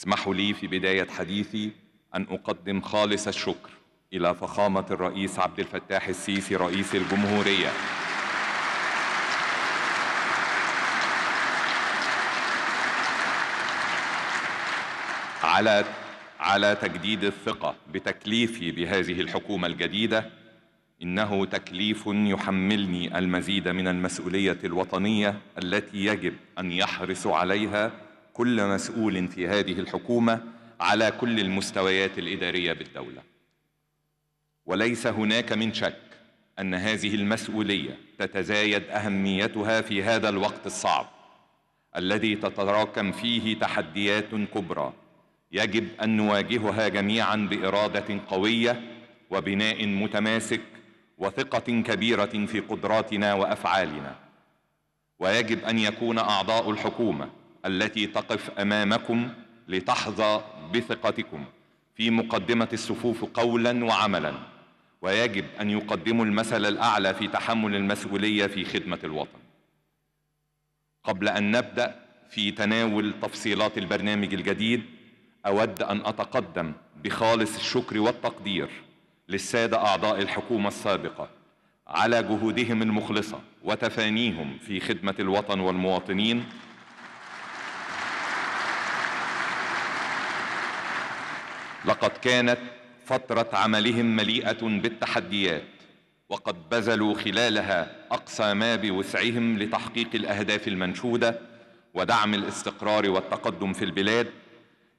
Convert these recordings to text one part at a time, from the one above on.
اسمحوا لي في بداية حديثي أن أقدم خالص الشكر إلى فخامة الرئيس عبد الفتاح السيسي رئيس الجمهورية على على تجديد الثقة بتكليفي بهذه الحكومة الجديدة إنه تكليف يحملني المزيد من المسؤولية الوطنية التي يجب أن يحرص عليها كل مسؤول في هذه الحكومه على كل المستويات الاداريه بالدوله وليس هناك من شك ان هذه المسؤوليه تتزايد اهميتها في هذا الوقت الصعب الذي تتراكم فيه تحديات كبرى يجب ان نواجهها جميعا باراده قويه وبناء متماسك وثقه كبيره في قدراتنا وافعالنا ويجب ان يكون اعضاء الحكومه التي تقف امامكم لتحظى بثقتكم في مقدمه الصفوف قولا وعملا ويجب ان يقدموا المثل الاعلى في تحمل المسؤوليه في خدمه الوطن قبل ان نبدا في تناول تفصيلات البرنامج الجديد اود ان اتقدم بخالص الشكر والتقدير للساده اعضاء الحكومه السابقه على جهودهم المخلصه وتفانيهم في خدمه الوطن والمواطنين لقد كانت فترة عملهم مليئة بالتحديات وقد بذلوا خلالها أقصى ما بوسعهم لتحقيق الأهداف المنشودة ودعم الاستقرار والتقدم في البلاد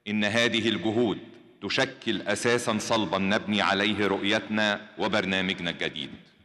إن هذه الجهود تشكل أساسا صلبا نبني عليه رؤيتنا وبرنامجنا الجديد